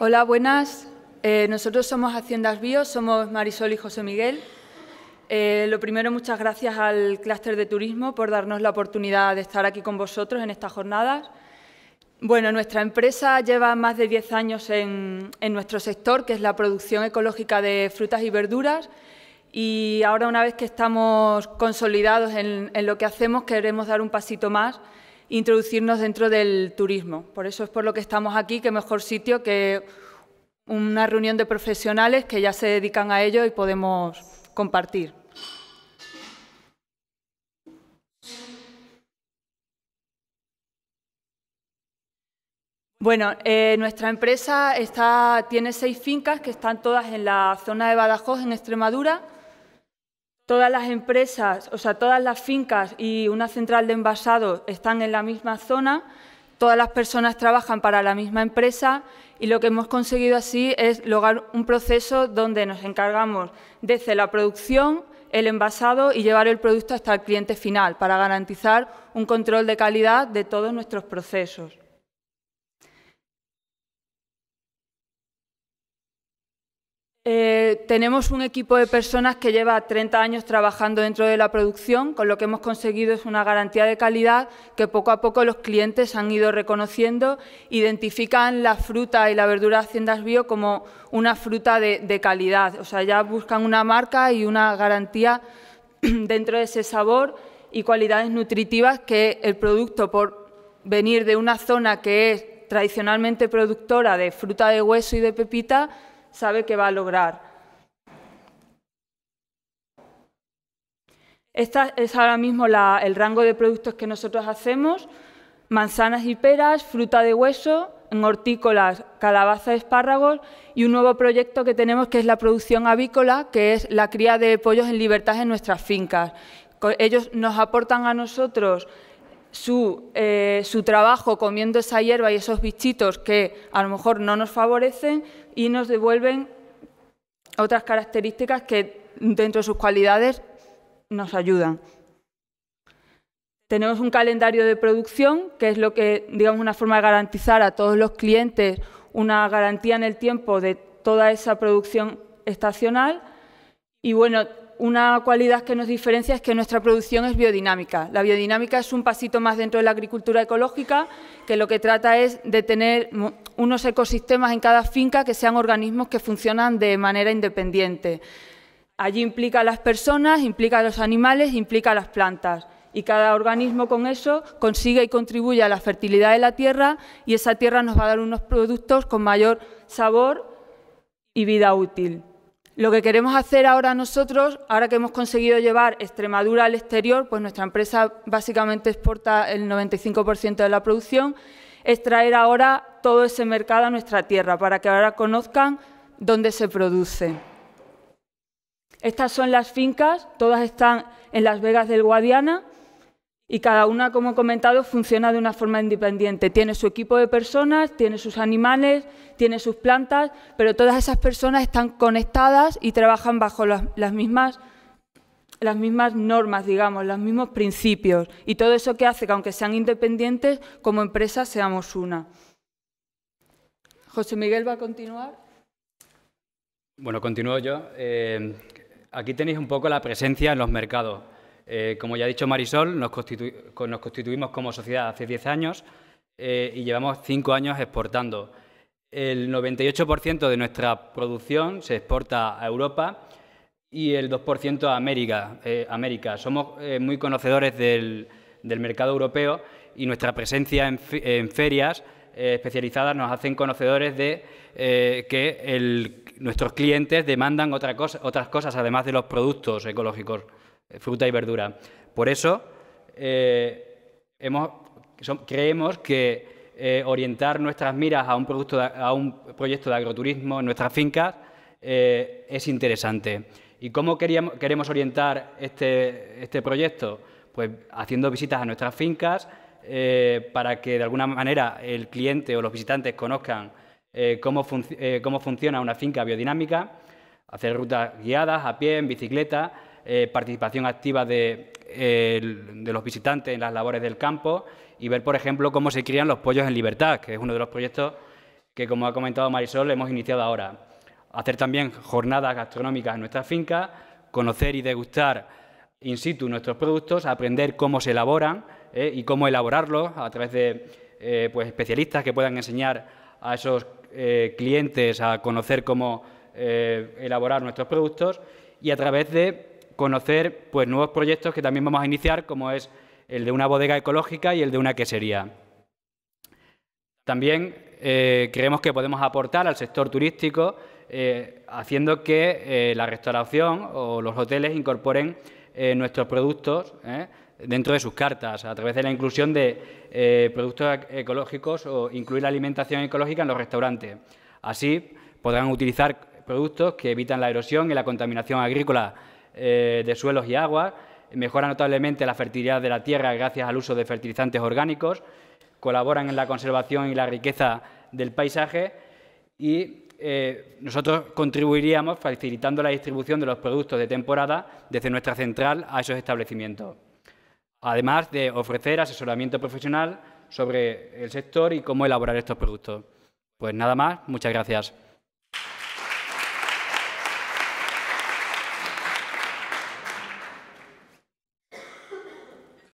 Hola, buenas. Eh, nosotros somos Haciendas Bio, somos Marisol y José Miguel. Eh, lo primero, muchas gracias al clúster de turismo por darnos la oportunidad de estar aquí con vosotros en estas jornadas. Bueno, nuestra empresa lleva más de 10 años en, nuestro sector, que es la producción ecológica de frutas y verduras, y ahora una vez que estamos consolidados en lo que hacemos, queremos dar un pasito más introducirnos dentro del turismo. Por eso es por lo que estamos aquí, qué mejor sitio que una reunión de profesionales que ya se dedican a ello y podemos compartir. Bueno, eh, nuestra empresa está, tiene seis fincas que están todas en la zona de Badajoz, en Extremadura, todas las empresas, o sea, todas las fincas y una central de envasado están en la misma zona, todas las personas trabajan para la misma empresa y lo que hemos conseguido así es lograr un proceso donde nos encargamos desde la producción, el envasado y llevar el producto hasta el cliente final para garantizar un control de calidad de todos nuestros procesos. Eh, tenemos un equipo de personas que lleva 30 años trabajando dentro de la producción, con lo que hemos conseguido es una garantía de calidad que poco a poco los clientes han ido reconociendo, identifican la fruta y la verdura de Haciendas Bio como una fruta de calidad, o sea, ya buscan una marca y una garantía dentro de ese sabor y cualidades nutritivas que el producto, por venir de una zona que es tradicionalmente productora de fruta de hueso y de pepita, sabe que va a lograr. Este es ahora mismo el rango de productos que nosotros hacemos, manzanas y peras, fruta de hueso, en hortícolas, calabaza, espárragos y un nuevo proyecto que tenemos que es la producción avícola, que es la cría de pollos en libertad en nuestras fincas. Ellos nos aportan a nosotros su, eh, su trabajo comiendo esa hierba y esos bichitos que a lo mejor no nos favorecen y nos devuelven otras características que dentro de sus cualidades nos ayudan. Tenemos un calendario de producción, que es lo que, digamos, una forma de garantizar a todos los clientes una garantía en el tiempo de toda esa producción estacional. Y bueno, una cualidad que nos diferencia es que nuestra producción es biodinámica. La biodinámica es un pasito más dentro de la agricultura ecológica, que lo que trata es de tener unos ecosistemas en cada finca que sean organismos que funcionan de manera independiente. Allí implica a las personas, implica a los animales, implica a las plantas. Y cada organismo con eso consigue y contribuye a la fertilidad de la tierra y esa tierra nos va a dar unos productos con mayor sabor y vida útil. Lo que queremos hacer ahora nosotros, ahora que hemos conseguido llevar Extremadura al exterior, pues nuestra empresa básicamente exporta el 95% de la producción, es traer ahora todo ese mercado a nuestra tierra para que ahora conozcan dónde se produce. Estas son las fincas, todas están en las Vegas del Guadiana y cada una, como he comentado, funciona de una forma independiente. Tiene su equipo de personas, tiene sus animales, tiene sus plantas, pero todas esas personas están conectadas y trabajan bajo las, mismas las mismas normas, digamos, los mismos principios y todo eso que hace que aunque sean independientes, como empresa seamos una. José Miguel va a continuar. Bueno, continúo yo. Eh, Aquí tenéis un poco la presencia en los mercados. Eh, como ya ha dicho Marisol, nos, constituimos como sociedad hace 10 años eh, y llevamos 5 años exportando. El 98% de nuestra producción se exporta a Europa y el 2% a América. Eh, América. Somos muy conocedores del, mercado europeo y nuestra presencia en ferias eh, especializadas nos hacen conocedores de eh, que nuestros clientes demandan otras cosas, además de los productos ecológicos, eh, fruta y verdura. Por eso, creemos que orientar nuestras miras a un, producto a un proyecto de agroturismo en nuestras fincas es interesante. ¿Y cómo queremos orientar este, este proyecto? Pues haciendo visitas a nuestras fincas, eh, para que de alguna manera el cliente o los visitantes conozcan eh, cómo, eh, cómo, funciona una finca biodinámica, hacer rutas guiadas a pie, en bicicleta, participación activa de, de los visitantes en las labores del campo y ver, por ejemplo, cómo se crían los pollos en libertad, que es uno de los proyectos que, como ha comentado Marisol, hemos iniciado ahora. Hacer también jornadas gastronómicas en nuestra finca, conocer y degustar in situ nuestros productos, aprender cómo se elaboran ¿eh? y cómo elaborarlo a través de eh, pues, especialistas que puedan enseñar a esos eh, clientes a conocer cómo elaborar nuestros productos y a través de conocer pues, nuevos proyectos que también vamos a iniciar, como es el de una bodega ecológica y el de una quesería. También creemos que podemos aportar al sector turístico haciendo que la restauración o los hoteles incorporen nuestros productos dentro de sus cartas, a través de la inclusión de eh, productos ecológicos o incluir la alimentación ecológica en los restaurantes. Así podrán utilizar productos que evitan la erosión y la contaminación agrícola eh, de suelos y aguas, mejoran notablemente la fertilidad de la tierra gracias al uso de fertilizantes orgánicos, colaboran en la conservación y la riqueza del paisaje y eh, nosotros contribuiríamos facilitando la distribución de los productos de temporada desde nuestra central a esos establecimientos además de ofrecer asesoramiento profesional sobre el sector y cómo elaborar estos productos. Pues nada más, muchas gracias.